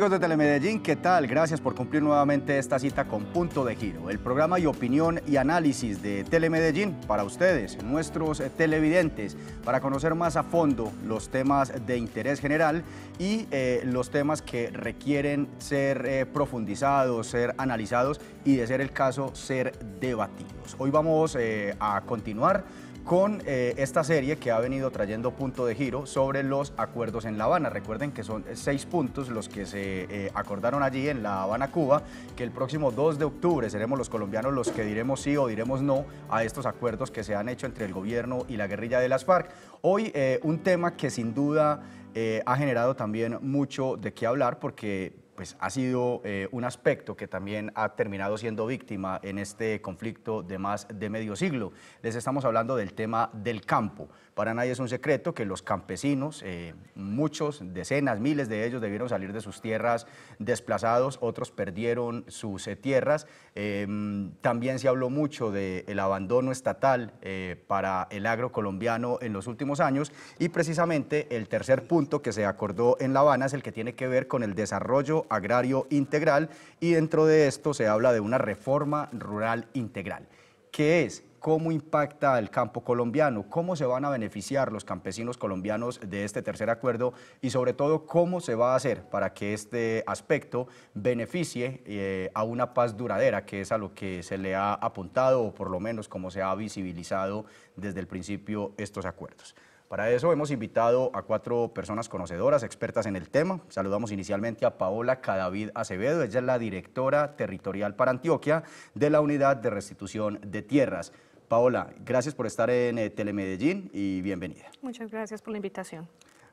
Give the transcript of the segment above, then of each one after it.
Amigos de Telemedellín, ¿qué tal? Gracias por cumplir nuevamente esta cita con Punto de Giro, el programa y opinión y análisis de Telemedellín para ustedes, nuestros eh, televidentes, para conocer más a fondo los temas de interés general y eh, los temas que requieren ser eh, profundizados, ser analizados y, de ser el caso, ser debatidos. Hoy vamos a continuar con eh, esta serie que ha venido trayendo punto de giro sobre los acuerdos en La Habana. Recuerden que son seis puntos los que se eh, acordaron allí en La Habana, Cuba, que el próximo 2 de octubre seremos los colombianos los que diremos sí o diremos no a estos acuerdos que se han hecho entre el gobierno y la guerrilla de las FARC. Hoy eh, un tema que sin duda ha generado también mucho de qué hablar porque pues ha sido eh, un aspecto que también ha terminado siendo víctima en este conflicto de más de medio siglo. Les estamos hablando del tema del campo. Para nadie es un secreto que los campesinos, eh, muchos, decenas, miles de ellos debieron salir de sus tierras desplazados, otros perdieron sus eh, tierras. también se habló mucho del abandono estatal para el agro colombiano en los últimos años y precisamente el tercer punto que se acordó en La Habana es el que tiene que ver con el desarrollo agrario integral y dentro de esto se habla de una reforma rural integral. ¿Qué es? ¿Cómo impacta el campo colombiano? ¿Cómo se van a beneficiar los campesinos colombianos de este tercer acuerdo? Y sobre todo, ¿cómo se va a hacer para que este aspecto beneficie eh, a una paz duradera, que es a lo que se le ha apuntado o por lo menos como se ha visibilizado desde el principio estos acuerdos? Para eso hemos invitado a cuatro personas conocedoras, expertas en el tema. Saludamos inicialmente a Paola Cadavid Acevedo, ella es la directora territorial para Antioquia de la Unidad de Restitución de Tierras. Paola, gracias por estar en eh, Telemedellín y bienvenida. Muchas gracias por la invitación.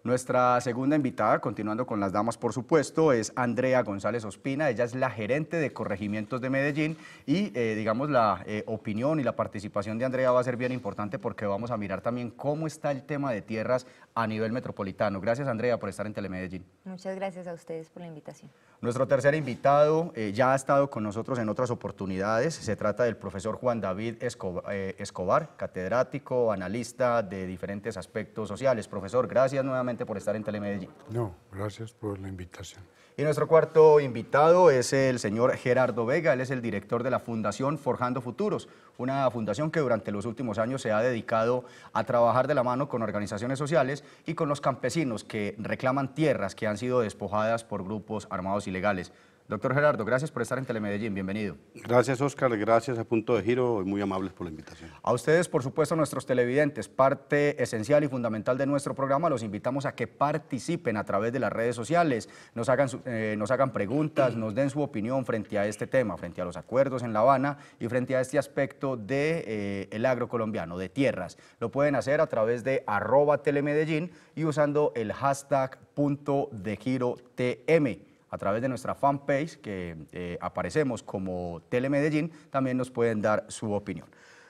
Nuestra segunda invitada, continuando con las damas, por supuesto, es Andrea González Ospina. Ella es la gerente de corregimientos de Medellín y, eh, digamos, la eh, opinión y la participación de Andrea va a ser bien importante porque vamos a mirar también cómo está el tema de tierras a nivel metropolitano. Gracias, Andrea, por estar en Telemedellín. Muchas gracias a ustedes por la invitación. Nuestro tercer invitado eh, ya ha estado con nosotros en otras oportunidades. Se trata del profesor Juan David Escobar catedrático, analista de diferentes aspectos sociales. Profesor, gracias nuevamente por estar en Telemedellín. No, gracias por la invitación. Y nuestro cuarto invitado es el señor Gerardo Vega, él es el director de la Fundación Forjando Futuros, una fundación que durante los últimos años se ha dedicado a trabajar de la mano con organizaciones sociales y con los campesinos que reclaman tierras que han sido despojadas por grupos armados ilegales. Doctor Gerardo, gracias por estar en Telemedellín, bienvenido. Gracias Oscar, gracias a Punto de Giro muy amables por la invitación. A ustedes, por supuesto, nuestros televidentes, parte esencial y fundamental de nuestro programa, los invitamos a que participen a través de las redes sociales, nos hagan, eh, nos hagan preguntas, nos den su opinión frente a este tema, frente a los acuerdos en La Habana y frente a este aspecto del de, eh, de tierras. Lo pueden hacer a través de arroba telemedellín y usando el hashtag punto de giro TM a través de nuestra fanpage que eh, aparecemos como Telemedellín, también nos pueden dar su opinión.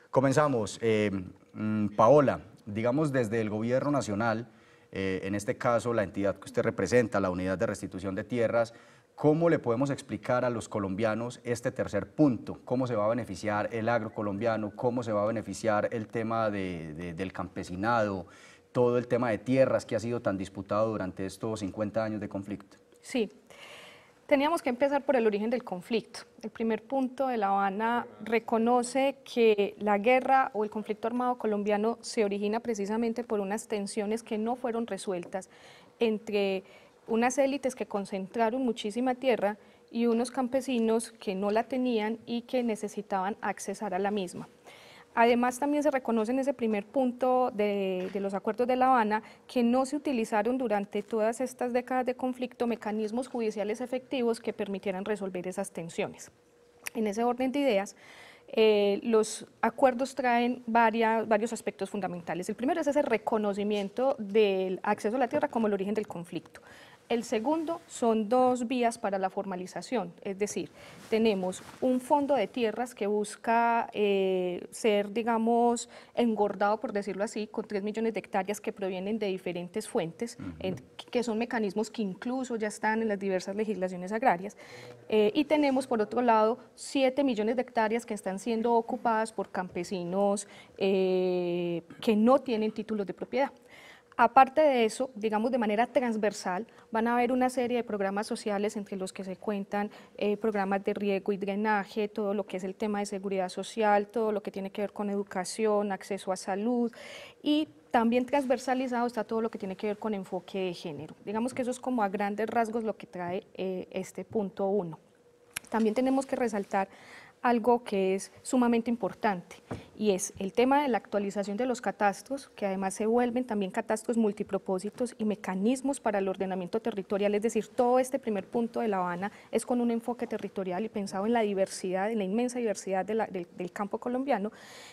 Comenzamos. Eh, mm, Paola, digamos desde el gobierno nacional, eh, en este caso la entidad que usted representa, la Unidad de Restitución de Tierras, ¿cómo le podemos explicar a los colombianos este tercer punto? ¿Cómo se va a beneficiar el agro colombiano? ¿Cómo se va a beneficiar el tema del campesinado? Todo el tema de tierras que ha sido tan disputado durante estos 50 años de conflicto. Sí, Teníamos que empezar por el origen del conflicto. El primer punto de La Habana reconoce que la guerra o el conflicto armado colombiano se origina precisamente por unas tensiones que no fueron resueltas entre unas élites que concentraron muchísima tierra y unos campesinos que no la tenían y que necesitaban accesar a la misma. Además, también se reconoce en ese primer punto de, los acuerdos de La Habana que no se utilizaron durante todas estas décadas de conflicto mecanismos judiciales efectivos que permitieran resolver esas tensiones. En ese orden de ideas, eh, los acuerdos traen varias varios aspectos fundamentales. El primero es ese reconocimiento del acceso a la tierra como el origen del conflicto. El segundo son dos vías para la formalización, es decir, tenemos un fondo de tierras que busca eh, ser, digamos, engordado, por decirlo así, con 3 millones de hectáreas que provienen de diferentes fuentes, que son mecanismos que incluso ya están en las diversas legislaciones agrarias. Eh, y tenemos, por otro lado, 7 millones de hectáreas que están siendo ocupadas por campesinos eh, que no tienen títulos de propiedad. Aparte de eso, digamos de manera transversal, van a haber una serie de programas sociales entre los que se cuentan eh, programas de riego y drenaje, todo lo que es el tema de seguridad social, todo lo que tiene que ver con educación, acceso a salud y también transversalizado está todo lo que tiene que ver con enfoque de género. Digamos que eso es como a grandes rasgos lo que trae eh, este punto uno. También tenemos que resaltar algo que es sumamente importante y es el tema de la actualización de los catastros, que además se vuelven también catastros multipropósitos y mecanismos para el ordenamiento territorial, es decir, todo este primer punto de La Habana es con un enfoque territorial y pensado en la diversidad, en la inmensa diversidad del, campo colombiano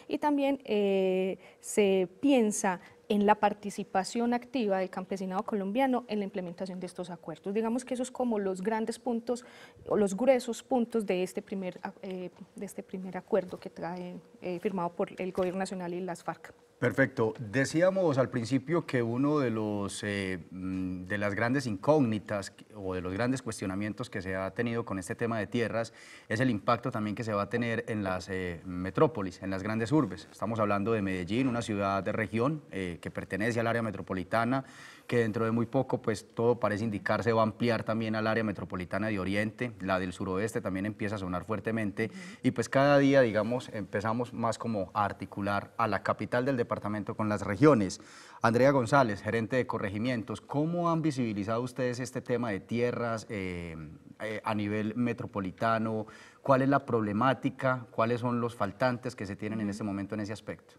y también eh, se piensa en la participación activa del campesinado colombiano en la implementación de estos acuerdos. Digamos que esos son como los grandes puntos, o los gruesos puntos de este primer, eh, de este primer acuerdo que trae eh, firmado por el Gobierno Nacional y las FARC. Perfecto. Decíamos al principio que uno de los eh, mm, de las grandes incógnitas o de los grandes cuestionamientos que se ha tenido con este tema de tierras es el impacto también que se va a tener en las eh, metrópolis, en las grandes urbes. Estamos hablando de Medellín, una ciudad de región eh, que pertenece al área metropolitana que dentro de muy poco, pues todo parece indicarse, va a ampliar también al área metropolitana de Oriente, la del suroeste también empieza a sonar fuertemente y pues cada día, digamos, empezamos más como a articular a la capital del departamento con las regiones. Andrea González, gerente de corregimientos, ¿cómo han visibilizado ustedes este tema de tierras eh, eh, a nivel metropolitano? ¿Cuál es la problemática? ¿Cuáles son los faltantes que se tienen en este momento en ese aspecto?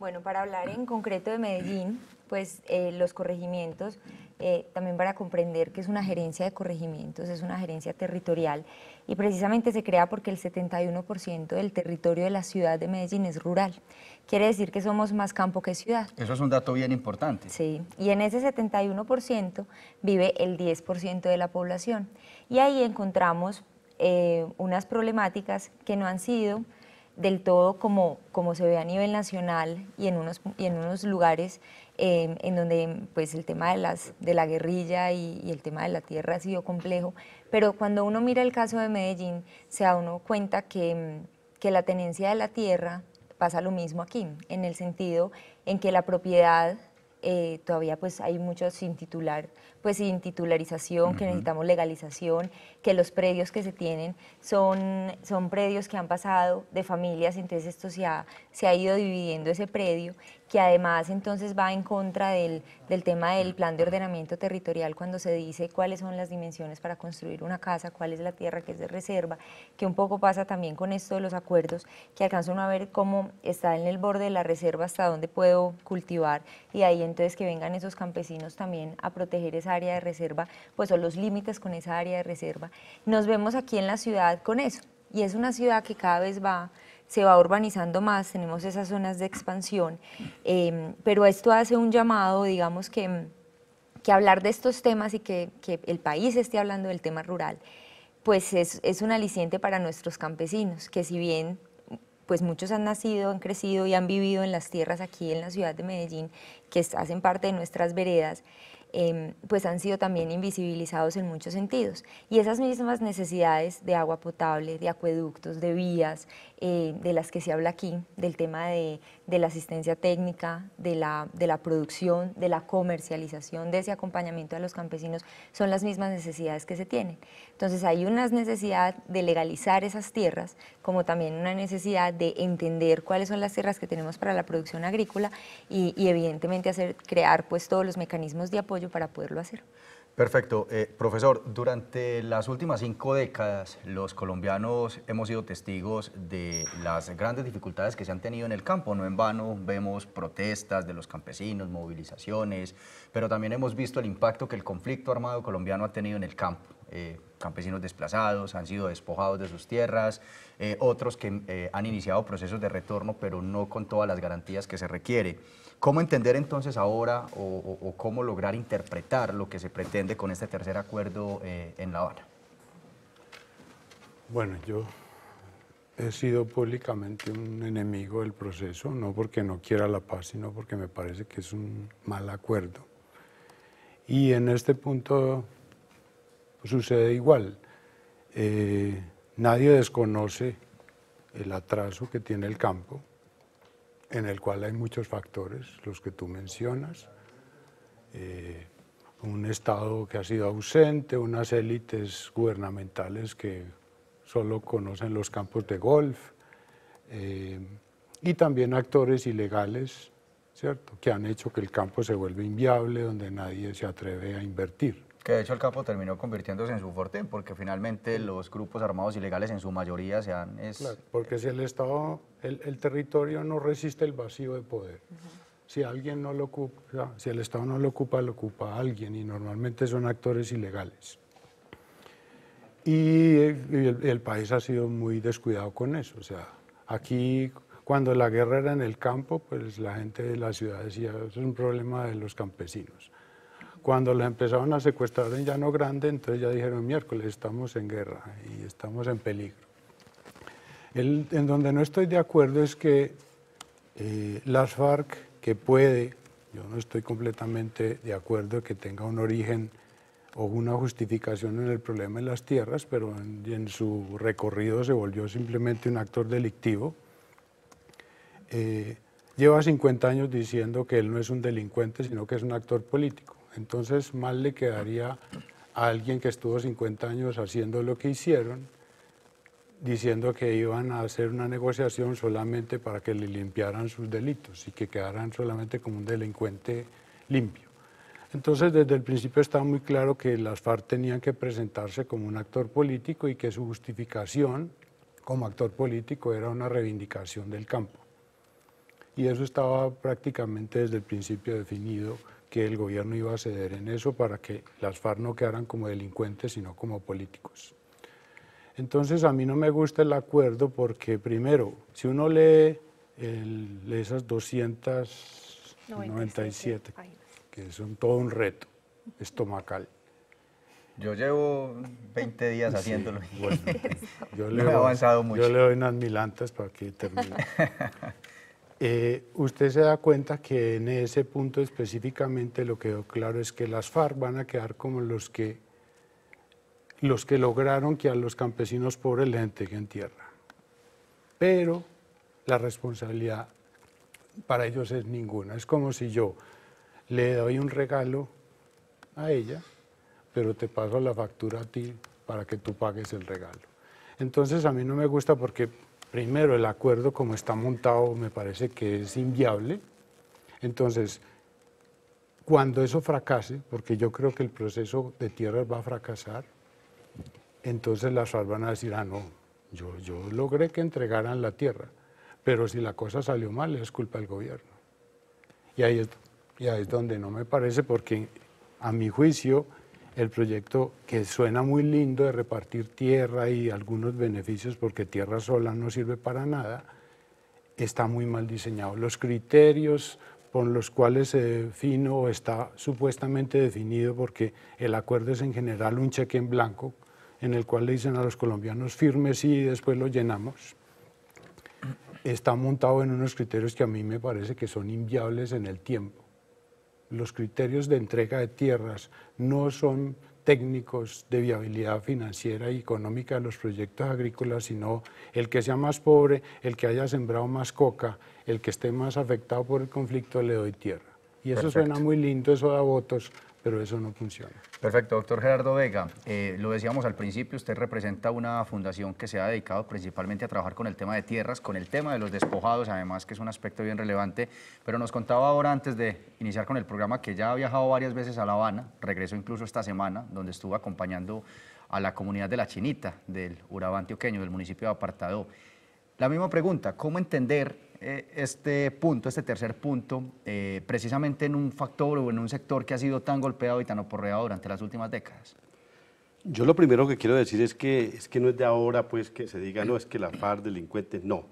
Bueno, para hablar en concreto de Medellín, pues eh, los corregimientos, eh, también para comprender que es una gerencia de corregimientos, es una gerencia territorial y precisamente se crea porque el 71% del territorio de la ciudad de Medellín es rural. Quiere decir que somos más campo que ciudad. Eso es un dato bien importante. Sí, y en ese 71% vive el 10% de la población. Y ahí encontramos eh, unas problemáticas que no han sido del todo como, como se ve a nivel nacional y en unos, en unos lugares em, en donde pues, el tema de, las, de la guerrilla y, el tema de la tierra ha sido complejo, pero cuando uno mira el caso de Medellín, se da uno cuenta que, em, que la tenencia de la tierra pasa lo mismo aquí, en el sentido en que la propiedad eh, todavía pues hay muchos sin titular, pues sin titularización, que necesitamos legalización, que los predios que se tienen son, son predios que han pasado de familias, entonces esto se ha ido dividiendo ese predio que además entonces va en contra del, tema del plan de ordenamiento territorial cuando se dice cuáles son las dimensiones para construir una casa, cuál es la tierra que es de reserva, que un poco pasa también con esto de los acuerdos, que alcanzan a ver cómo está en el borde de la reserva, hasta dónde puedo cultivar, y ahí entonces que vengan esos campesinos también a proteger esa área de reserva, pues son los límites con esa área de reserva. Nos vemos aquí en la ciudad con eso, y es una ciudad que cada vez va se va urbanizando más, tenemos esas zonas de expansión, em, pero esto hace un llamado, digamos que, em, hablar de estos temas y que, el país esté hablando del tema rural, pues es, es un aliciente para nuestros campesinos, que si bien pues muchos han nacido, han crecido y han vivido en las tierras aquí en la ciudad de Medellín, que hacen parte de nuestras veredas, Em, pues han sido también invisibilizados en muchos sentidos. Y esas mismas necesidades de agua potable, de acueductos, de vías, eh, de las que se habla aquí, del tema de, la asistencia técnica, de la, de la, producción, de la comercialización, de ese acompañamiento a los campesinos, son las mismas necesidades que se tienen. Entonces hay una necesidad de legalizar esas tierras, como también una necesidad de entender cuáles son las tierras que tenemos para la producción agrícola y, y evidentemente hacer, crear pues todos los mecanismos de apoyo para poderlo hacer. Perfecto. Eh, profesor, durante las últimas cinco décadas los colombianos hemos sido testigos de las grandes dificultades que se han tenido en el campo. No en vano vemos protestas de los campesinos, movilizaciones, pero también hemos visto el impacto que el conflicto armado colombiano ha tenido en el campo. Eh, campesinos desplazados, han sido despojados de sus tierras, eh, otros que han iniciado procesos de retorno, pero no con todas las garantías que se requiere. ¿Cómo entender entonces ahora o, cómo lograr interpretar lo que se pretende con este tercer acuerdo eh, en La Habana? Bueno, yo he sido públicamente un enemigo del proceso, no porque no quiera la paz, sino porque me parece que es un mal acuerdo. Y en este punto pues, sucede igual. Eh, nadie desconoce el atraso que tiene el campo en el cual hay muchos factores, los que tú mencionas, eh, un Estado que ha sido ausente, unas élites gubernamentales que solo conocen los campos de golf, eh, y también actores ilegales, ¿cierto?, que han hecho que el campo se vuelva inviable, donde nadie se atreve a invertir. Que de hecho el campo terminó convirtiéndose en su fuerte porque finalmente los grupos armados ilegales en su mayoría se han... porque si el Estado, el, territorio no resiste el vacío de poder. Si alguien no lo ocupa, si el Estado no lo ocupa, lo ocupa alguien y normalmente son actores ilegales. Y el, país ha sido muy descuidado con eso. O sea, aquí cuando la guerra era en el campo, pues la gente de la ciudad decía, es un problema de los campesinos. Cuando la empezaron a secuestrar en Llano Grande, entonces ya dijeron miércoles, estamos en guerra y estamos en peligro. en donde no estoy de acuerdo es que eh, las FARC, que puede, yo no estoy completamente de acuerdo que tenga un origen o una justificación en el problema en las tierras, pero en, su recorrido se volvió simplemente un actor delictivo. Eh, lleva 50 años diciendo que él no es un delincuente, sino que es un actor político. Entonces, mal le quedaría a alguien que estuvo 50 años haciendo lo que hicieron, diciendo que iban a hacer una negociación solamente para que le limpiaran sus delitos y que quedaran solamente como un delincuente limpio. Entonces, desde el principio estaba muy claro que las FARC tenían que presentarse como un actor político y que su justificación como actor político era una reivindicación del campo. Y eso estaba prácticamente desde el principio definido que el gobierno iba a ceder en eso para que las FAR no quedaran como delincuentes, sino como políticos. Entonces a mí no me gusta el acuerdo porque primero, si uno lee esas 297, que son todo un reto estomacal, yo llevo 20 días haciéndolo. bueno, yo, avanzado mucho. Yo le doy unas milantas para que termine. Eh, usted se da cuenta que en ese punto específicamente lo que quedó claro es que las FARC van a quedar como los que, los que lograron que a los campesinos pobres les entreguen tierra. Pero la responsabilidad para ellos es ninguna. Es como si yo le doy un regalo a ella, pero te paso la factura a ti para que tú pagues el regalo. Entonces a mí no me gusta porque Primero, el acuerdo como está montado me parece que es inviable. Entonces, cuando eso fracase, porque yo creo que el proceso de tierras va a fracasar, entonces las FARC van a decir, ah, no, yo, logré que entregaran la tierra, pero si la cosa salió mal, es culpa del gobierno. y ahí es donde no me parece, porque a mi juicio el proyecto que suena muy lindo de repartir tierra y algunos beneficios porque tierra sola no sirve para nada, está muy mal diseñado. Los criterios por los cuales se define o está supuestamente definido porque el acuerdo es en general un cheque en blanco en el cual le dicen a los colombianos firmes y después lo llenamos, está montado en unos criterios que a mí me parece que son inviables en el tiempo los criterios de entrega de tierras no son técnicos de viabilidad financiera y económica de los proyectos agrícolas, sino el que sea más pobre, el que haya sembrado más coca, el que esté más afectado por el conflicto, le doy tierra. Y eso suena muy lindo, eso da votos, pero eso no funciona. Perfecto, doctor Gerardo Vega. Eh, lo decíamos al principio, usted representa una fundación que se ha dedicado principalmente a trabajar con el tema de tierras, con el tema de los despojados, además que es un aspecto bien relevante, pero nos contaba ahora antes de iniciar con el programa que ya ha viajado varias veces a La Habana, regresó incluso esta semana, donde estuvo acompañando a la comunidad de La Chinita, del Urabá antioqueño, del municipio de Apartadó. La misma pregunta, ¿cómo entender eh, este punto, este tercer punto, eh, precisamente en un factor o en un sector que ha sido tan golpeado y tan oporreado durante las últimas décadas? Yo lo primero que quiero decir es que, es que no es de ahora pues que se diga, no, es que la FARC delincuente, no.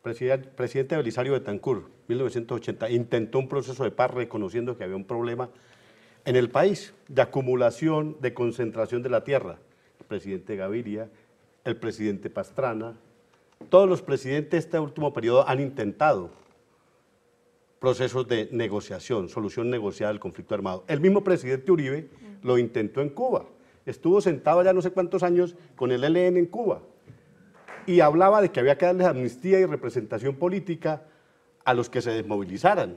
Presidente, presidente Belisario Betancur, 1980, intentó un proceso de paz reconociendo que había un problema en el país de acumulación, de concentración de la tierra. El presidente Gaviria, el presidente Pastrana, todos los presidentes de este último periodo han intentado procesos de negociación, solución negociada del conflicto armado. El mismo presidente Uribe lo intentó en Cuba. Estuvo sentado ya no sé cuántos años con el ELN en Cuba y hablaba de que había que darles amnistía y representación política a los que se desmovilizaran.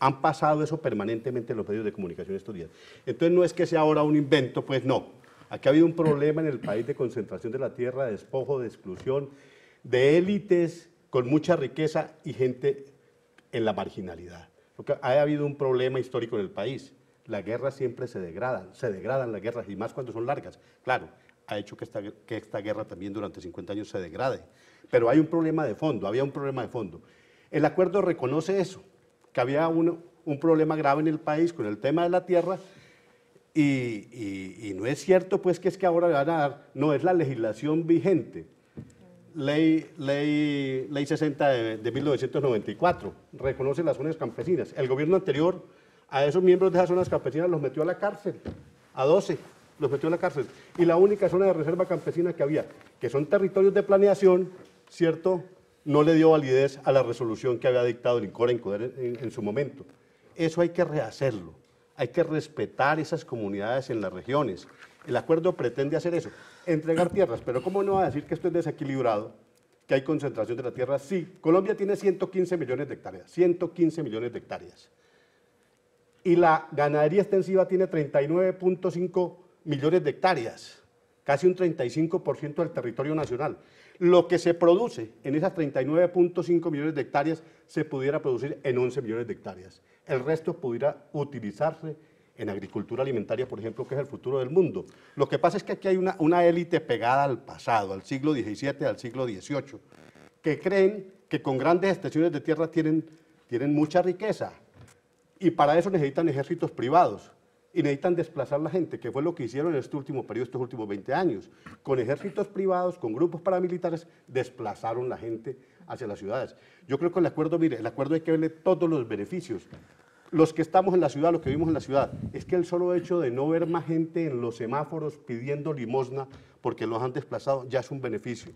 Han pasado eso permanentemente en los medios de comunicación estos días. Entonces no es que sea ahora un invento, pues no. Aquí ha habido un problema en el país de concentración de la tierra, de despojo, de exclusión, de élites con mucha riqueza y gente en la marginalidad. ha habido un problema histórico en el país. Las guerra siempre se degradan, se degradan las guerras, y más cuando son largas. Claro, ha hecho que esta, guerra también durante 50 años se degrade. Pero hay un problema de fondo, había un problema de fondo. El acuerdo reconoce eso, que había un, problema grave en el país con el tema de la tierra y, y, no es cierto pues que es que ahora van a dar, no es la legislación vigente, ley, ley, ley 60 de, 1994, reconoce las zonas campesinas. El gobierno anterior a esos miembros de esas zonas campesinas los metió a la cárcel, a 12, los metió a la cárcel. Y la única zona de reserva campesina que había, que son territorios de planeación, ¿cierto? No le dio validez a la resolución que había dictado el INCORA en su momento. Eso hay que rehacerlo. Hay que respetar esas comunidades en las regiones. El acuerdo pretende hacer eso, entregar tierras, pero ¿cómo no va a decir que esto es desequilibrado, que hay concentración de la tierra? Sí, Colombia tiene 115 millones de hectáreas, 115 millones de hectáreas. Y la ganadería extensiva tiene 39.5 millones de hectáreas, casi un 35% del territorio nacional. Lo que se produce en esas 39.5 millones de hectáreas se pudiera producir en 11 millones de hectáreas. El resto pudiera utilizarse en agricultura alimentaria, por ejemplo, que es el futuro del mundo. Lo que pasa es que aquí hay una, una élite pegada al pasado, al siglo XVII, al siglo XVIII, que creen que con grandes extensiones de tierra tienen, tienen mucha riqueza y para eso necesitan ejércitos privados y necesitan desplazar la gente, que fue lo que hicieron en este último periodo, estos últimos 20 años. Con ejércitos privados, con grupos paramilitares, desplazaron la gente hacia las ciudades. Yo creo que el acuerdo, mire, el acuerdo hay que verle todos los beneficios, los que estamos en la ciudad, los que vivimos en la ciudad, es que el solo hecho de no ver más gente en los semáforos pidiendo limosna porque los han desplazado ya es un beneficio.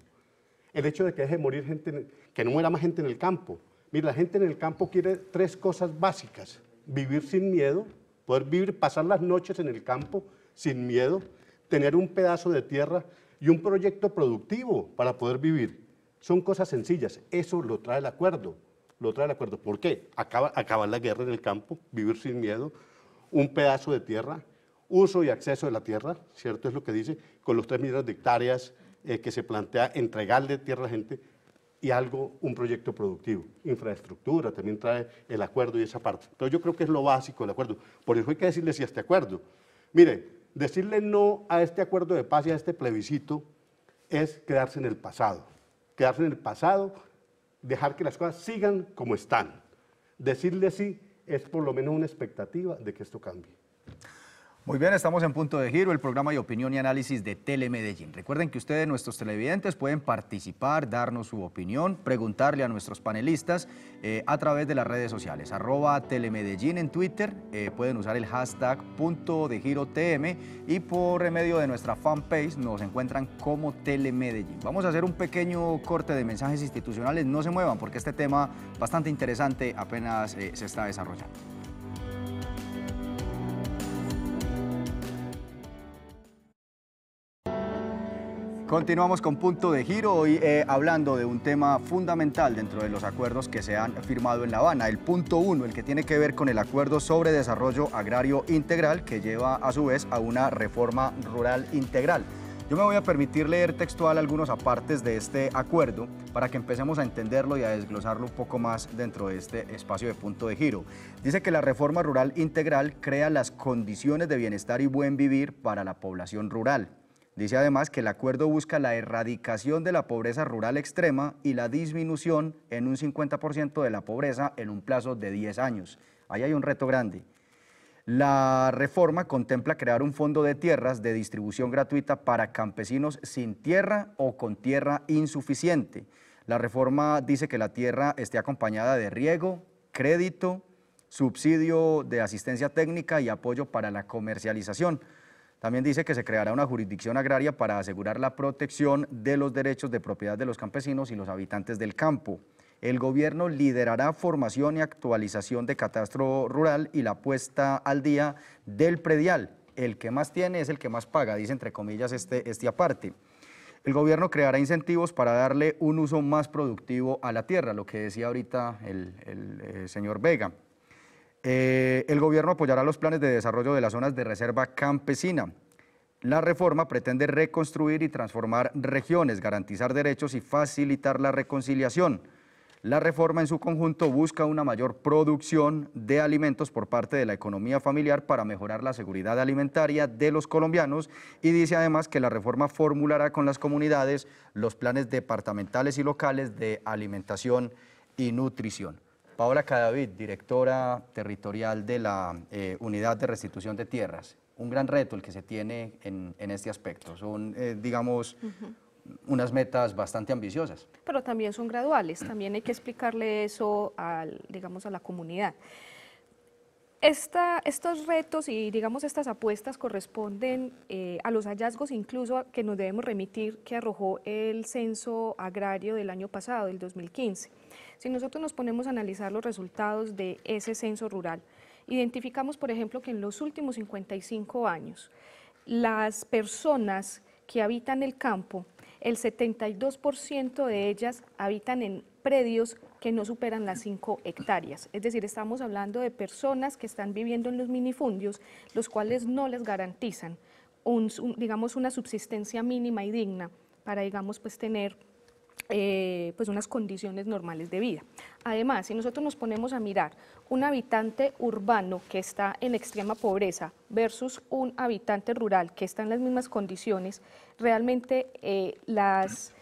El hecho de que deje morir gente, que no muera más gente en el campo. Mira, la gente en el campo quiere tres cosas básicas. Vivir sin miedo, poder vivir, pasar las noches en el campo sin miedo, tener un pedazo de tierra y un proyecto productivo para poder vivir. Son cosas sencillas, eso lo trae el acuerdo lo trae el acuerdo. ¿Por qué? acabar la guerra en el campo, vivir sin miedo, un pedazo de tierra, uso y acceso de la tierra, ¿cierto? Es lo que dice, con los tres millones de hectáreas eh, que se plantea entregarle tierra a la gente y algo, un proyecto productivo. Infraestructura también trae el acuerdo y esa parte. Entonces yo creo que es lo básico del acuerdo. Por eso hay que decirle sí a este acuerdo. Mire, decirle no a este acuerdo de paz y a este plebiscito es quedarse en el pasado. Quedarse en el pasado dejar que las cosas sigan como están. Decirle sí es por lo menos una expectativa de que esto cambie. Muy bien, estamos en Punto de Giro, el programa de opinión y análisis de Telemedellín. Recuerden que ustedes, nuestros televidentes, pueden participar, darnos su opinión, preguntarle a nuestros panelistas eh, a través de las redes sociales. Arroba Telemedellín en Twitter, eh, pueden usar el hashtag Punto de Giro TM y por medio de nuestra fanpage nos encuentran como Telemedellín. Vamos a hacer un pequeño corte de mensajes institucionales, no se muevan porque este tema bastante interesante apenas eh, se está desarrollando. Continuamos con Punto de Giro, hoy eh, hablando de un tema fundamental dentro de los acuerdos que se han firmado en La Habana, el punto uno, el que tiene que ver con el acuerdo sobre desarrollo agrario integral que lleva a su vez a una reforma rural integral. Yo me voy a permitir leer textual algunos apartes de este acuerdo para que empecemos a entenderlo y a desglosarlo un poco más dentro de este espacio de punto de giro. Dice que la reforma rural integral crea las condiciones de bienestar y buen vivir para la población rural Dice además que el acuerdo busca la erradicación de la pobreza rural extrema y la disminución en un 50% de la pobreza en un plazo de 10 años. Ahí hay un reto grande. La reforma contempla crear un fondo de tierras de distribución gratuita para campesinos sin tierra o con tierra insuficiente. La reforma dice que la tierra esté acompañada de riego, crédito, subsidio de asistencia técnica y apoyo para la comercialización. También dice que se creará una jurisdicción agraria para asegurar la protección de los derechos de propiedad de los campesinos y los habitantes del campo. El gobierno liderará formación y actualización de catastro rural y la puesta al día del predial. El que más tiene es el que más paga, dice entre comillas este, este aparte. El gobierno creará incentivos para darle un uso más productivo a la tierra, lo que decía ahorita el eh, señor Vega. Eh, el gobierno apoyará los planes de desarrollo de las zonas de reserva campesina. La reforma pretende reconstruir y transformar regiones, garantizar derechos y facilitar la reconciliación. La reforma en su conjunto busca una mayor producción de alimentos por parte de la economía familiar para mejorar la seguridad alimentaria de los colombianos y dice además que la reforma formulará con las comunidades los planes departamentales y locales de alimentación y nutrición. Paola Cadavid, directora territorial de la eh, Unidad de Restitución de Tierras. Un gran reto el que se tiene en, este aspecto. Son, eh, digamos, unas metas bastante ambiciosas. Pero también son graduales, también hay que explicarle eso digamos, a la comunidad. estos retos y digamos estas apuestas corresponden eh, a los hallazgos incluso que nos debemos remitir que arrojó el censo agrario del año pasado, del 2015. Si nosotros nos ponemos a analizar los resultados de ese censo rural, identificamos, por ejemplo, que en los últimos 55 años, las personas que habitan el campo, el 72% de ellas habitan en predios que no superan las 5 hectáreas. Es decir, estamos hablando de personas que están viviendo en los minifundios, los cuales no les garantizan, digamos, una subsistencia mínima y digna para, digamos, pues tener eh, pues unas condiciones normales de vida. Además, si nosotros nos ponemos a mirar un habitante urbano que está en extrema pobreza versus un habitante rural que está en las mismas condiciones, realmente eh, las...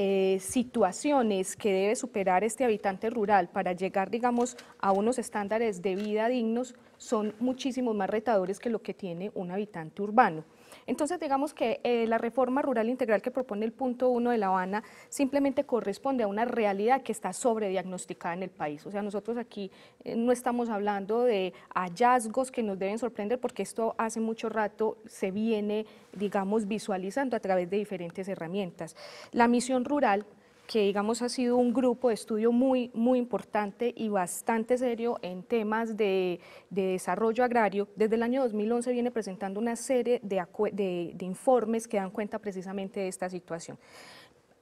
Eh, situaciones que debe superar este habitante rural para llegar, digamos, a unos estándares de vida dignos son muchísimo más retadores que lo que tiene un habitante urbano. Entonces, digamos que eh, la reforma rural integral que propone el punto uno de La Habana simplemente corresponde a una realidad que está sobrediagnosticada en el país. O sea, nosotros aquí eh, no estamos hablando de hallazgos que nos deben sorprender porque esto hace mucho rato se viene, digamos, visualizando a través de diferentes herramientas. La misión rural que digamos ha sido un grupo de estudio muy, muy importante y bastante serio en temas de, desarrollo agrario. Desde el año 2011 viene presentando una serie de, informes que dan cuenta precisamente de esta situación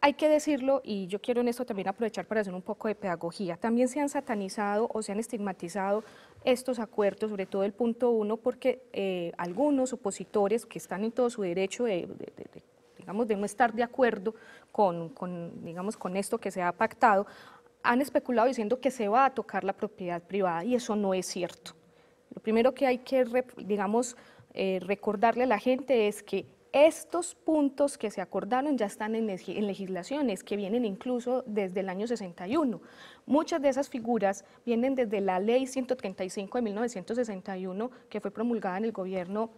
hay que decirlo, y yo quiero en esto también aprovechar para hacer un poco de pedagogía, también se han satanizado o se han estigmatizado estos acuerdos, sobre todo el punto uno, porque eh, algunos opositores que están en todo su derecho de, digamos, de no estar de acuerdo con, digamos, con esto que se ha pactado, han especulado diciendo que se va a tocar la propiedad privada y eso no es cierto. Lo primero que hay que, digamos, eh, recordarle a la gente es que estos puntos que se acordaron ya están en, legislaciones que vienen incluso desde el año 61. Muchas de esas figuras vienen desde la ley 135 de 1961 que fue promulgada en el gobierno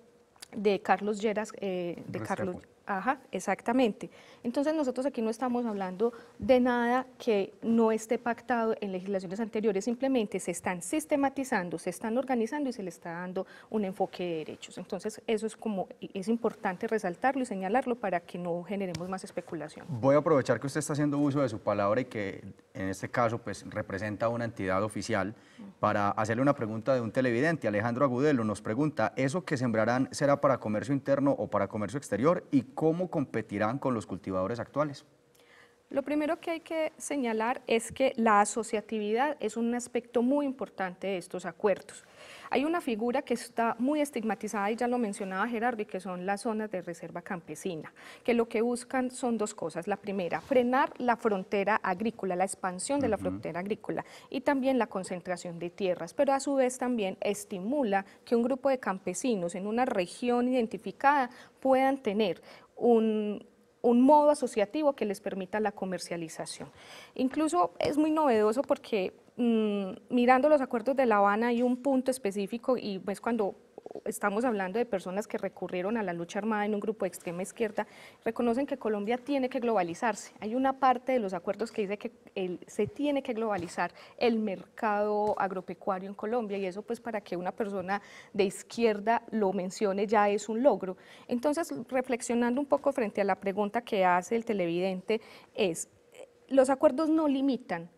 de Carlos Lleras, eh, de Carlos Ajá, exactamente. Entonces nosotros aquí no estamos hablando de nada que no esté pactado en legislaciones anteriores, simplemente se están sistematizando, se están organizando y se le está dando un enfoque de derechos. Entonces eso es como, es importante resaltarlo y señalarlo para que no generemos más especulación. Voy a aprovechar que usted está haciendo uso de su palabra y que en este caso pues representa una entidad oficial para hacerle una pregunta de un televidente. Alejandro Agudelo nos pregunta, ¿eso que sembrarán será para comercio interno o para comercio exterior? ¿Y cómo competirán con los cultivadores actuales? Lo primero que hay que señalar es que la asociatividad es un aspecto muy importante de estos acuerdos. Hay una figura que está muy estigmatizada y ya lo mencionaba Gerardo y que son las zonas de reserva campesina, que lo que buscan son dos cosas. La primera, frenar la frontera agrícola, la expansión de la frontera agrícola y también la concentración de tierras, pero a su vez también estimula que un grupo de campesinos en una región identificada puedan tener un, modo asociativo que les permita la comercialización. Incluso es muy novedoso porque mm, mirando los acuerdos de La Habana hay un punto específico y es pues, cuando estamos hablando de personas que recurrieron a la lucha armada en un grupo de extrema izquierda, reconocen que Colombia tiene que globalizarse. Hay una parte de los acuerdos que dice que se tiene que globalizar el mercado agropecuario en Colombia y eso pues para que una persona de izquierda lo mencione ya es un logro. Entonces, reflexionando un poco frente a la pregunta que hace el televidente es, eh, los acuerdos no limitan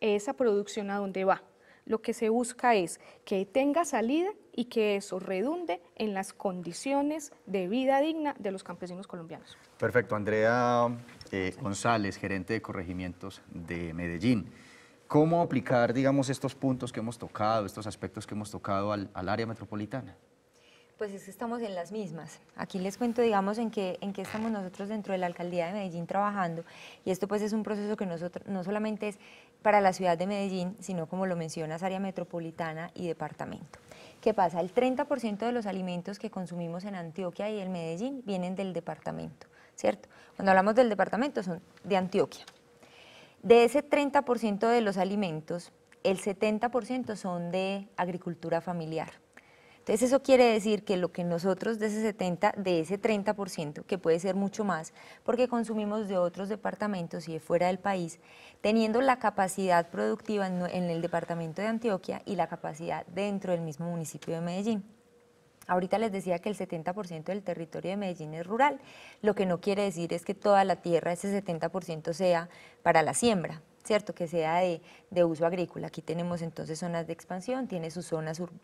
esa producción a dónde va, lo que se busca es que tenga salida y que eso redunde en las condiciones de vida digna de los campesinos colombianos. Perfecto. Andrea eh, González, gerente de corregimientos de Medellín. ¿Cómo aplicar, digamos, estos puntos que hemos tocado, estos aspectos que hemos tocado al, área metropolitana? Pues es que estamos en las mismas. Aquí les cuento, digamos, en qué, en estamos nosotros dentro de la Alcaldía de Medellín trabajando. Y esto pues es un proceso que nosotros, no solamente es para la ciudad de Medellín, sino como lo mencionas, área metropolitana y departamento. ¿Qué pasa? El 30% de los alimentos que consumimos en Antioquia y en Medellín vienen del departamento, ¿cierto? Cuando hablamos del departamento son de Antioquia. De ese 30% de los alimentos, el 70% son de agricultura familiar. Entonces eso quiere decir que lo que nosotros de ese 70, de ese 30%, que puede ser mucho más, porque consumimos de otros departamentos y de fuera del país, teniendo la capacidad productiva en, el departamento de Antioquia y la capacidad dentro del mismo municipio de Medellín. Ahorita les decía que el 70% del territorio de Medellín es rural, lo que no quiere decir es que toda la tierra, ese 70% sea para la siembra, ¿cierto? Que sea de, uso agrícola. Aquí tenemos entonces zonas de expansión, tiene,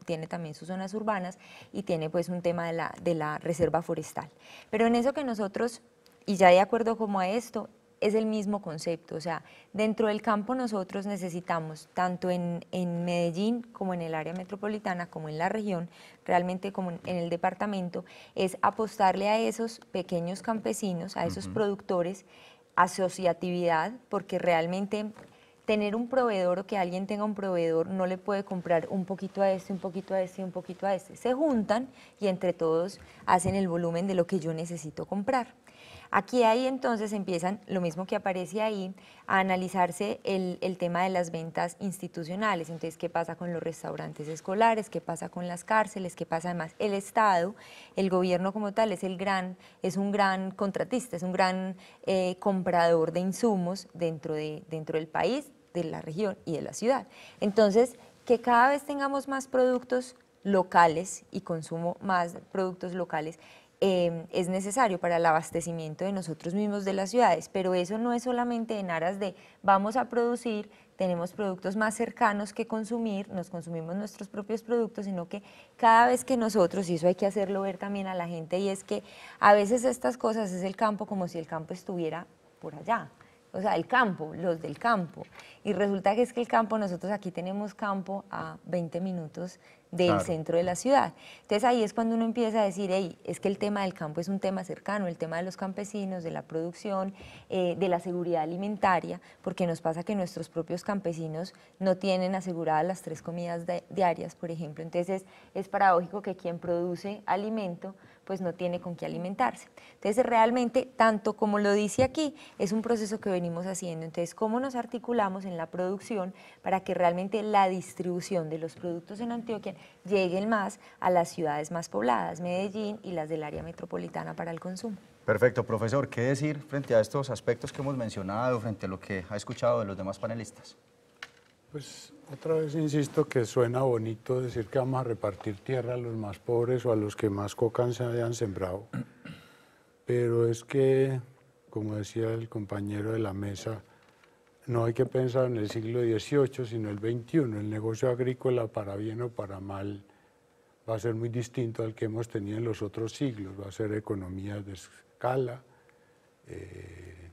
tiene también sus zonas urbanas y tiene pues un tema de la, de la reserva forestal. Pero en eso que nosotros, y ya de acuerdo como a esto, es el mismo concepto, o sea, dentro del campo nosotros necesitamos, tanto en, Medellín como en el área metropolitana, como en la región, realmente como en el departamento, es apostarle a esos pequeños campesinos, a esos productores asociatividad, porque realmente tener un proveedor o que alguien tenga un proveedor no le puede comprar un poquito a este, un poquito a este, un poquito a este. Se juntan y entre todos hacen el volumen de lo que yo necesito comprar. Aquí ahí entonces empiezan, lo mismo que aparece ahí, a analizarse el, tema de las ventas institucionales. Entonces, ¿qué pasa con los restaurantes escolares? ¿Qué pasa con las cárceles? ¿Qué pasa además? El Estado, el gobierno como tal, es, el gran, es un gran contratista, es un gran eh, comprador de insumos dentro, de, dentro del país, de la región y de la ciudad. Entonces, que cada vez tengamos más productos locales y consumo más productos locales Em, es necesario para el abastecimiento de nosotros mismos de las ciudades, pero eso no es solamente en aras de vamos a producir, tenemos productos más cercanos que consumir, nos consumimos nuestros propios productos, sino que cada vez que nosotros, y eso hay que hacerlo ver también a la gente, y es que a veces estas cosas es el campo como si el campo estuviera por allá, o sea, el campo, los del campo. Y resulta que es que el campo, nosotros aquí tenemos campo a 20 minutos del centro de la ciudad. Entonces ahí es cuando uno empieza a decir, hey, es que el tema del campo es un tema cercano, el tema de los campesinos, de la producción, eh, de la seguridad alimentaria, porque nos pasa que nuestros propios campesinos no tienen aseguradas las tres comidas diarias, por ejemplo. Entonces es paradójico que quien produce alimento pues no tiene con qué alimentarse. Entonces realmente, tanto como lo dice aquí, es un proceso que venimos haciendo. Entonces, ¿cómo nos articulamos en la producción para que realmente la distribución de los productos en Antioquia lleguen más a las ciudades más pobladas, Medellín y las del área metropolitana para el consumo? Perfecto, profesor, ¿qué decir frente a estos aspectos que hemos mencionado, frente a lo que ha escuchado de los demás panelistas? Pues otra vez insisto que suena bonito decir que vamos a repartir tierra a los más pobres o a los que más cocan se hayan sembrado. Pero es que, como decía el compañero de la mesa, no hay que pensar en el siglo XVIII, sino el XXI. El negocio agrícola, para bien o para mal, va a ser muy distinto al que hemos tenido en los otros siglos. Va a ser economía de escala, eh,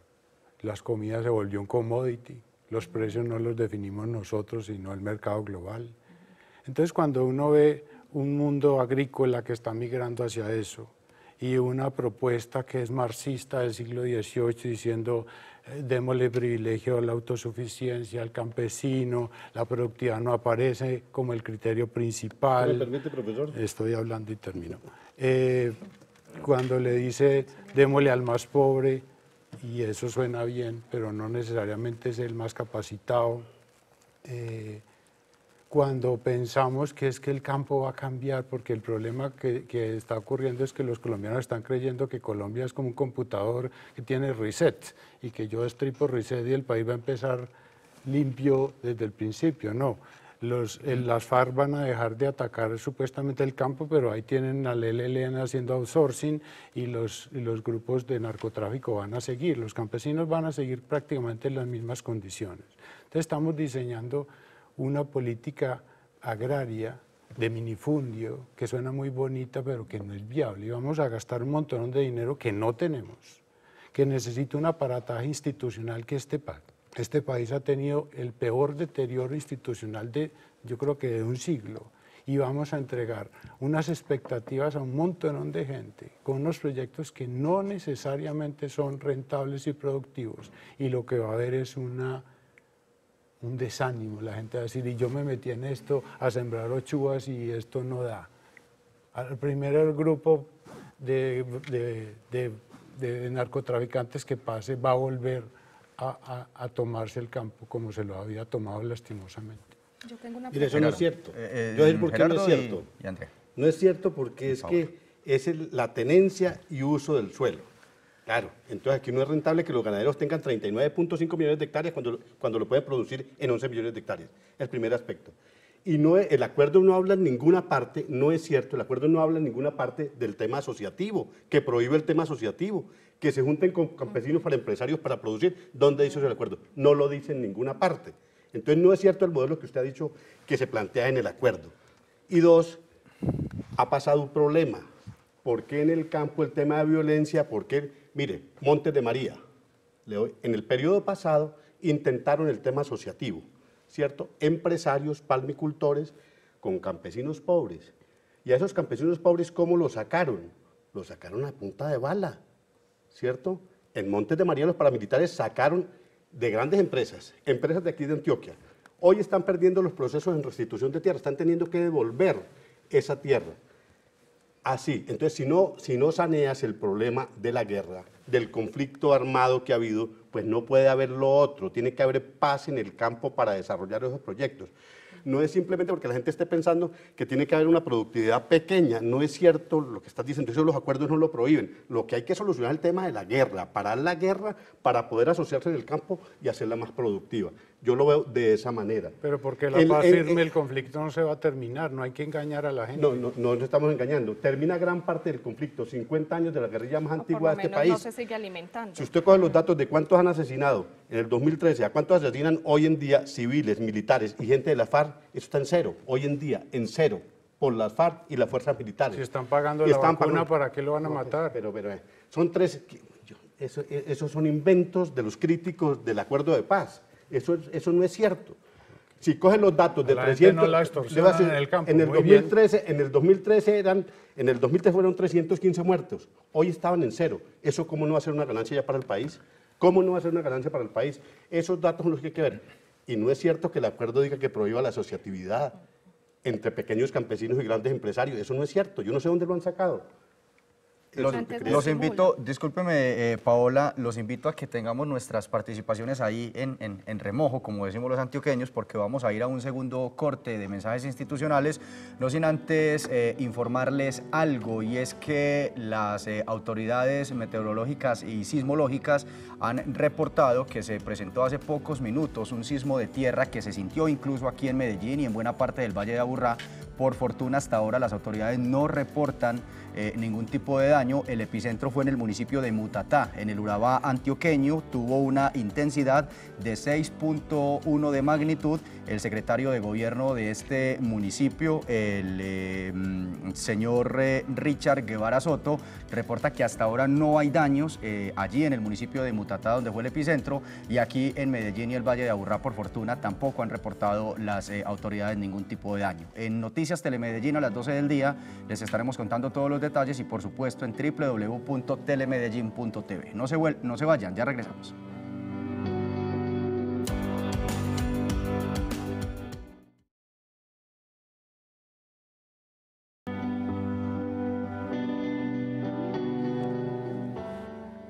las comidas se volvió un commodity los precios no los definimos nosotros, sino el mercado global. Entonces, cuando uno ve un mundo agrícola que está migrando hacia eso y una propuesta que es marxista del siglo XVIII diciendo eh, démosle privilegio a la autosuficiencia al campesino, la productividad no aparece como el criterio principal. ¿Me permite, profesor? Estoy hablando y termino. Eh, cuando le dice démosle al más pobre, y eso suena bien, pero no necesariamente es el más capacitado. Eh, cuando pensamos que es que el campo va a cambiar, porque el problema que, que, está ocurriendo es que los colombianos están creyendo que Colombia es como un computador que tiene reset y que yo estripo reset y el país va a empezar limpio desde el principio. No, eh, las FARC van a dejar de atacar supuestamente el campo, pero ahí tienen al LLN haciendo outsourcing y los, grupos de narcotráfico van a seguir. Los campesinos van a seguir prácticamente en las mismas condiciones. Entonces estamos diseñando una política agraria de minifundio, que suena muy bonita, pero que no es viable. Y vamos a gastar un montón de dinero que no tenemos, que necesita un aparataje institucional que esté pacto este país ha tenido el peor deterioro institucional de, yo creo que de un siglo. Y vamos a entregar unas expectativas a un montón de gente con unos proyectos que no necesariamente son rentables y productivos. Y lo que va a haber es una, un desánimo. La gente va a decir, y yo me metí en esto a sembrar ochuas y esto no da. Al primer grupo de, de narcotraficantes que pase va a volver a, tomarse el campo como se lo había tomado lastimosamente. Yo tengo una pregunta. eso no es eh, cierto. Eh, Yo voy a decir por qué no es cierto. no es cierto porque es que es la tenencia y uso del suelo. Claro, entonces aquí no es rentable que los ganaderos tengan 39.5 millones de hectáreas cuando, cuando lo pueden producir en 11 millones de hectáreas. El primer aspecto. Y no, el acuerdo no habla en ninguna parte, no es cierto, el acuerdo no habla en ninguna parte del tema asociativo, que prohíbe el tema asociativo que se junten con campesinos para empresarios para producir. ¿Dónde dice el acuerdo? No lo dice en ninguna parte. Entonces no es cierto el modelo que usted ha dicho que se plantea en el acuerdo. Y dos, ha pasado un problema. ¿Por qué en el campo el tema de violencia? Porque, Mire, Montes de María, en el periodo pasado intentaron el tema asociativo, ¿cierto? Empresarios, palmicultores con campesinos pobres. ¿Y a esos campesinos pobres cómo los sacaron? Los sacaron a punta de bala. ¿cierto? En Montes de María los paramilitares sacaron de grandes empresas, empresas de aquí de Antioquia. Hoy están perdiendo los procesos en restitución de tierra, están teniendo que devolver esa tierra. Así, ah, entonces si no, si no saneas el problema de la guerra, del conflicto armado que ha habido, pues no puede haber lo otro, tiene que haber paz en el campo para desarrollar esos proyectos no es simplemente porque la gente esté pensando que tiene que haber una productividad pequeña, no es cierto lo que estás diciendo, eso los acuerdos no lo prohíben, lo que hay que solucionar es el tema de la guerra, parar la guerra para poder asociarse en el campo y hacerla más productiva. Yo lo veo de esa manera. Pero porque la paz firme, el, conflicto no se va a terminar, no hay que engañar a la gente. No, no, no, estamos engañando. Termina gran parte del conflicto, 50 años de la guerrilla más antigua de este país. No se sigue alimentando. Si usted coge los datos de cuántos han asesinado en el 2013, a cuántos asesinan hoy en día civiles, militares y gente de la FARC, eso está en cero, hoy en día, en cero por la FARC y las fuerzas militares. Si están pagando la están ¿para qué lo van a matar? Pero, pero, eh, son tres... E, esos son inventos de los críticos del acuerdo de paz. Eso, eso no es cierto. Si cogen los datos del 300 en el, en el 2013, en el 2013 eran en el 2013 fueron 315 muertos. Hoy estaban en cero. Eso cómo no va a ser una ganancia ya para el país? ¿Cómo no va a ser una ganancia para el país? Esos datos son los que hay que ver. Y no es cierto que el acuerdo diga que prohíba la asociatividad entre pequeños campesinos y grandes empresarios. Eso no es cierto. Yo no sé dónde lo han sacado los, invito, discúlpeme eh, Paola, los invito a que tengamos nuestras participaciones ahí en, remojo, como decimos los antioqueños, porque vamos a ir a un segundo corte de mensajes institucionales, no sin antes eh, informarles algo, y es que las eh, autoridades meteorológicas y sismológicas han reportado que se presentó hace pocos minutos un sismo de tierra que se sintió incluso aquí en Medellín y en buena parte del Valle de Aburrá. Por fortuna hasta ahora las autoridades no reportan eh, ningún tipo de daño. El epicentro fue en el municipio de Mutatá, en el Urabá antioqueño. Tuvo una intensidad de 6.1 de magnitud. El secretario de gobierno de este municipio, el eh, mm, señor eh, Richard Guevara Soto, reporta que hasta ahora no hay daños allí en el municipio de Mutatá, donde fue el epicentro, y aquí en Medellín y el Valle de Aburrá, por fortuna, tampoco han reportado las autoridades ningún tipo de daño. En Noticias Telemedellín a las 12 del día les estaremos contando todos los detalles y por supuesto en www.telemedellin.tv. No se, no se vayan, ya regresamos.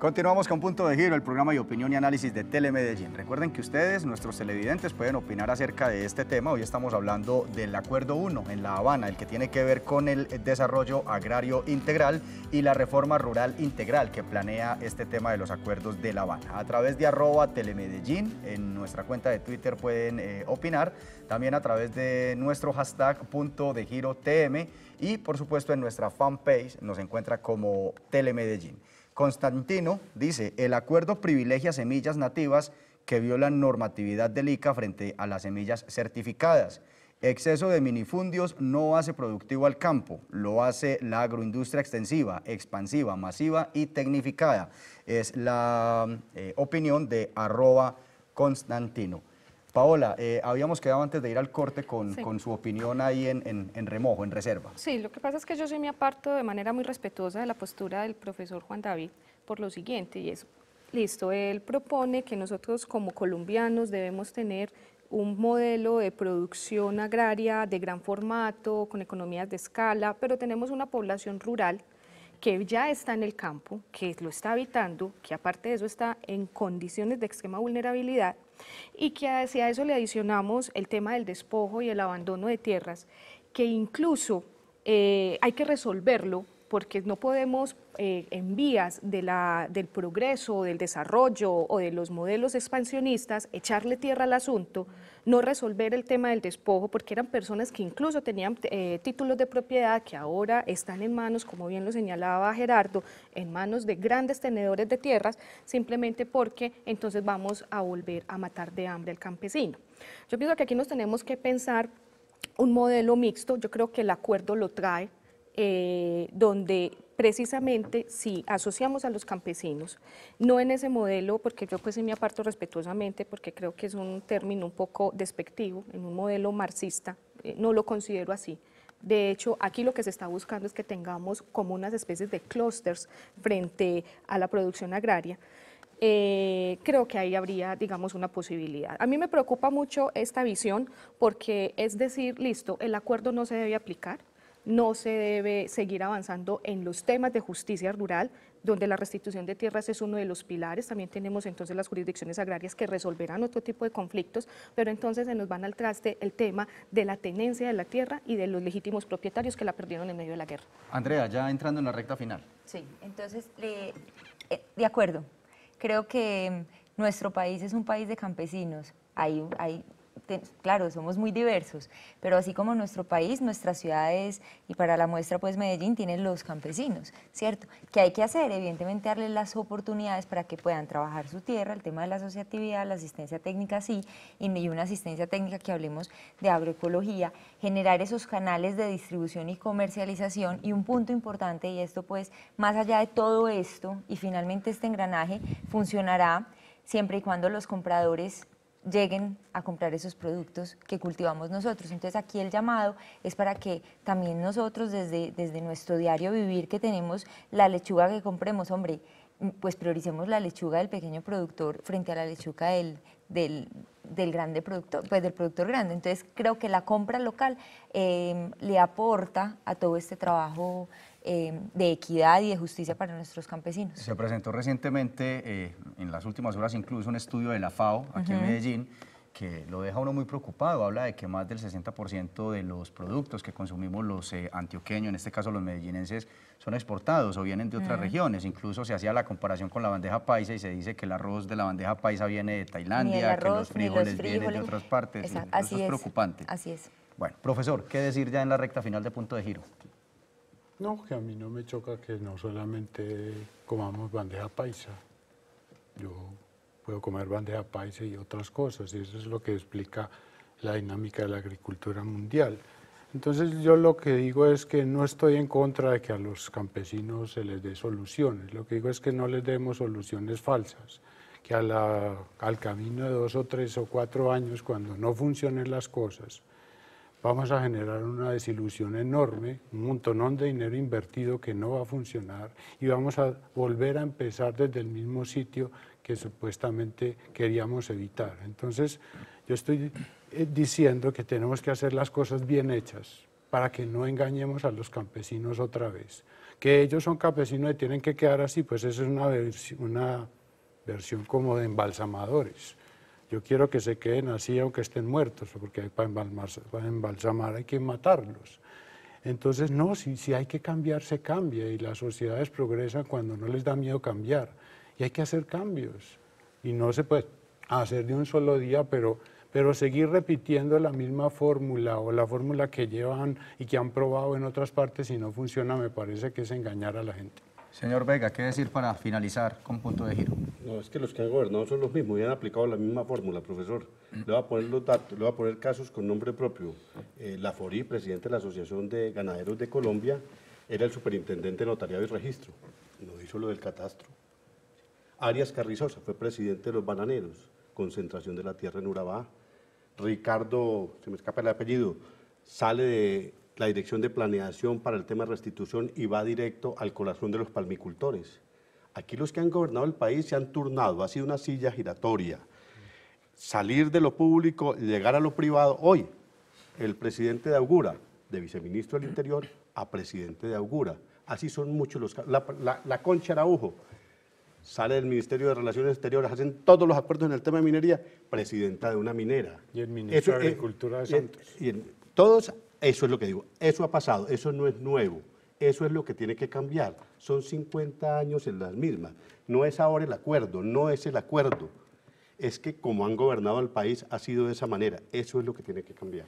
Continuamos con Punto de Giro, el programa de opinión y análisis de Telemedellín. Recuerden que ustedes, nuestros televidentes, pueden opinar acerca de este tema. Hoy estamos hablando del Acuerdo 1 en La Habana, el que tiene que ver con el desarrollo agrario integral y la reforma rural integral que planea este tema de los acuerdos de La Habana. A través de arroba telemedellín, en nuestra cuenta de Twitter pueden eh, opinar, también a través de nuestro hashtag Punto de Giro TM y por supuesto en nuestra fanpage nos encuentra como Telemedellín. Constantino dice, el acuerdo privilegia semillas nativas que violan normatividad del ICA frente a las semillas certificadas. Exceso de minifundios no hace productivo al campo, lo hace la agroindustria extensiva, expansiva, masiva y tecnificada. Es la eh, opinión de arroba Constantino. Paola, eh, habíamos quedado antes de ir al corte con, su opinión ahí en, en, en, remojo, en reserva. Sí, lo que pasa es que yo sí me aparto de manera muy respetuosa de la postura del profesor Juan David por lo siguiente, y es, listo, él propone que nosotros como colombianos debemos tener un modelo de producción agraria de gran formato, con economías de escala, pero tenemos una población rural que ya está en el campo, que lo está habitando, que aparte de eso está en condiciones de extrema vulnerabilidad y que a eso le adicionamos el tema del despojo y el abandono de tierras, que incluso eh, hay que resolverlo porque no podemos eh, en vías de del progreso, del desarrollo o de los modelos expansionistas echarle tierra al asunto no resolver el tema del despojo, porque eran personas que incluso tenían eh, títulos de propiedad que ahora están en manos, como bien lo señalaba Gerardo, en manos de grandes tenedores de tierras, simplemente porque entonces vamos a volver a matar de hambre al campesino. Yo pienso que aquí nos tenemos que pensar un modelo mixto, yo creo que el acuerdo lo trae, eh, donde precisamente si asociamos a los campesinos, no en ese modelo, porque yo pues me aparto respetuosamente, porque creo que es un término un poco despectivo, en un modelo marxista, eh, no lo considero así, de hecho, aquí lo que se está buscando es que tengamos como unas especies de clústeres frente a la producción agraria. Eh, creo que ahí habría, digamos, una posibilidad. A mí me preocupa mucho esta visión porque es decir, listo, el acuerdo no se debe aplicar, no se debe seguir avanzando en los temas de justicia rural, donde la restitución de tierras es uno de los pilares. También tenemos entonces las jurisdicciones agrarias que resolverán otro tipo de conflictos, pero entonces se nos van al traste el tema de la tenencia de la tierra y de los legítimos propietarios que la perdieron en medio de la guerra. Andrea, ya entrando en la recta final. Sí, entonces, eh, de acuerdo. Creo que mm, nuestro país es un país de campesinos. Hay, claro, somos muy diversos, pero así como nuestro país, nuestras ciudades, y para la muestra pues Medellín tienen los campesinos, ¿cierto? Que hay que hacer? Evidentemente darles las oportunidades para que puedan trabajar su tierra, el tema de la asociatividad, la asistencia técnica sí, y una asistencia técnica que hablemos de agroecología, generar esos canales de distribución y comercialización y un punto importante, y esto pues más allá de todo esto, y finalmente este engranaje funcionará siempre y cuando los compradores lleguen a comprar esos productos que cultivamos nosotros. Entonces aquí el llamado es para que también nosotros desde, desde nuestro diario vivir que tenemos la lechuga que compremos, hombre, pues prioricemos la lechuga del pequeño productor frente a la lechuga del, grande productor, pues del productor grande. Entonces creo que la compra local eh, le aporta a todo este trabajo eh, de equidad y de justicia para nuestros campesinos. Se presentó recientemente, eh, en las últimas horas incluso, un estudio de la FAO aquí en Medellín que lo deja uno muy preocupado, habla de que más del 60% de los productos que consumimos los eh, antioqueños, en este caso los medellinenses, son exportados o vienen de otras regiones. Incluso se hacía la comparación con la bandeja paisa y se dice que el arroz de la bandeja paisa viene de Tailandia, que los frijoles, vienen de otras partes. es, es preocupante. Así es. Bueno, profesor, ¿qué decir ya en la recta final de Punto de Giro? No, que a mí no me choca que no solamente comamos bandeja paisa. Yo puedo comer bandeja paisa y otras cosas, y eso es lo que explica la dinámica de la agricultura mundial. Entonces yo lo que digo es que no estoy en contra de que a los campesinos se les dé soluciones, lo que digo es que no les demos soluciones falsas, que al camino de dos o tres o cuatro años, cuando no funcionen las cosas, vamos a generar una desilusión enorme, un montonón de dinero invertido que no va a funcionar y vamos a volver a empezar desde el mismo sitio que supuestamente queríamos evitar. Entonces, yo estoy eh, diciendo que tenemos que hacer las cosas bien hechas para que no engañemos a los campesinos otra vez. Que ellos son campesinos y tienen que quedar así, pues esa es una, una versión como de embalsamadores. Yo quiero que se queden así aunque estén muertos, porque para embalsamar hay que matarlos. Entonces, no, si, hay que cambiar, se cambia y las sociedades progresan cuando no les da miedo cambiar. Y hay que hacer cambios. Y no se puede hacer de un solo día, pero, pero seguir repitiendo la misma fórmula o la fórmula que llevan y que han probado en otras partes y no funciona, me parece que es engañar a la gente. Señor Vega, ¿qué decir para finalizar con punto de giro? No, es que los que han gobernado son los mismos y han aplicado la misma fórmula, profesor. Le voy a poner los datos, a poner casos con nombre propio. Eh, la FORI, presidente de la Asociación de Ganaderos de Colombia, era el superintendente de notariado y registro. No hizo lo del catastro. Arias Carrizosa fue presidente de los bananeros, concentración de la tierra en Urabá. Ricardo, se me escapa el apellido, sale de la Dirección de Planeación para el tema de restitución y va directo al corazón de los palmicultores. Aquí los que han gobernado el país se han turnado, ha sido una silla giratoria. Salir de lo público, llegar a lo privado. Hoy, el presidente de Augura, de viceministro del Interior a presidente de Augura. Así son muchos los La, concha Araujo sale del Ministerio de Relaciones Exteriores, hacen todos los acuerdos en el tema de minería, presidenta de una minera. Y el ministro de Agricultura de Santos. Y, en todos eso es lo que digo, eso ha pasado, eso no es nuevo, eso es lo que tiene que cambiar. Son 50 años en las mismas. No es ahora el acuerdo, no es el acuerdo. Es que como han gobernado al país ha sido de esa manera. Eso es lo que tiene que cambiar.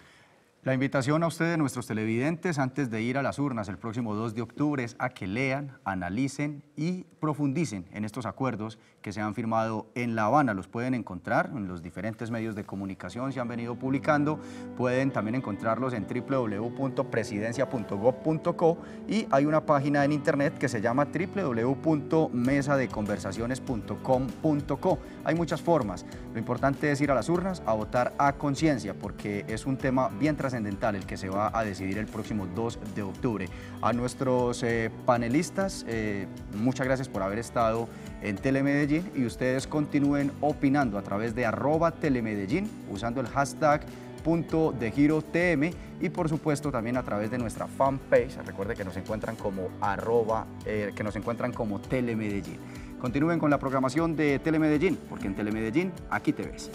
La invitación a ustedes, nuestros televidentes, antes de ir a las urnas el próximo 2 de octubre es a que lean, analicen y profundicen en estos acuerdos que se han firmado en La Habana. Los pueden encontrar en los diferentes medios de comunicación, se han venido publicando. Pueden también encontrarlos en www.presidencia.gov.co y hay una página en internet que se llama www.mesadeconversaciones.com.co. Hay muchas formas lo importante es ir a las urnas a votar a conciencia porque es un tema bien trascendental el que se va a decidir el próximo 2 de octubre. A nuestros eh, panelistas, eh, muchas gracias por haber estado en Telemedellín y ustedes continúen opinando a través de arroba telemedellín usando el hashtag punto de giro TM y por supuesto también a través de nuestra fanpage, recuerde que nos encuentran como arroba, eh, que nos encuentran como Telemedellín. Continúen con la programación de Telemedellín, porque en Telemedellín aquí te ves.